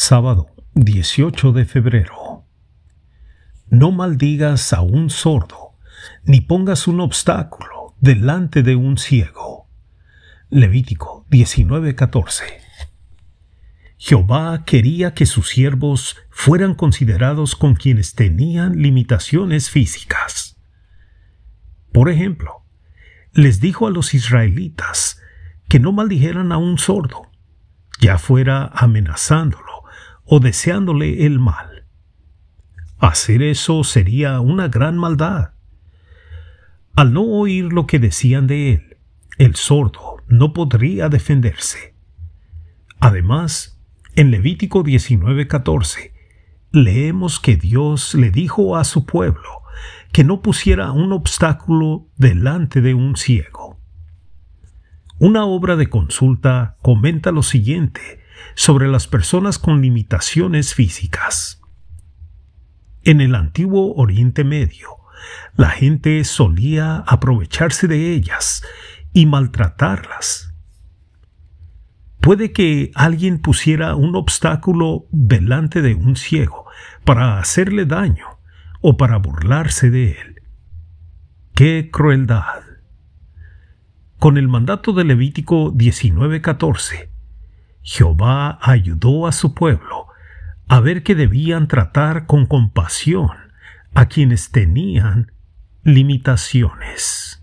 Sábado 18 de febrero. No maldigas a un sordo, ni pongas un obstáculo delante de un ciego. Levítico 19:14. Jehová quería que sus siervos fueran considerados con quienes tenían limitaciones físicas. Por ejemplo, les dijo a los israelitas que no maldijeran a un sordo, ya fuera amenazándolo o deseándole el mal. Hacer eso sería una gran maldad. Al no oír lo que decían de él, el sordo no podría defenderse. Además, en Levítico 19:14 leemos que Dios le dijo a su pueblo que no pusiera un obstáculo delante de un ciego. Una obra de consulta comenta lo siguiente sobre las personas con limitaciones físicas. En el antiguo Oriente Medio, la gente solía aprovecharse de ellas y maltratarlas. Puede que alguien pusiera un obstáculo delante de un ciego para hacerle daño o para burlarse de él. ¡Qué crueldad! Con el mandato de Levítico 19:14, Jehová ayudó a su pueblo a ver que debían tratar con compasión a quienes tenían limitaciones.